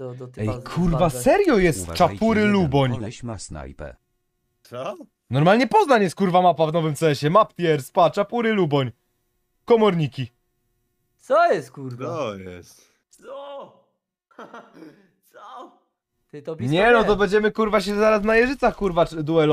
do, do typa Ej, kurwa, serio jest Czapury Luboń. Koleś ma snajpę. Co? Normalnie Poznań jest kurwa mapa w nowym CS-ie. Map tier, spa, Czapury Luboń. Komorniki. Co jest, kurwa? Co jest. Co? Co? Ty to Nie no, to będziemy kurwa się zaraz na Jeżycach kurwa duelo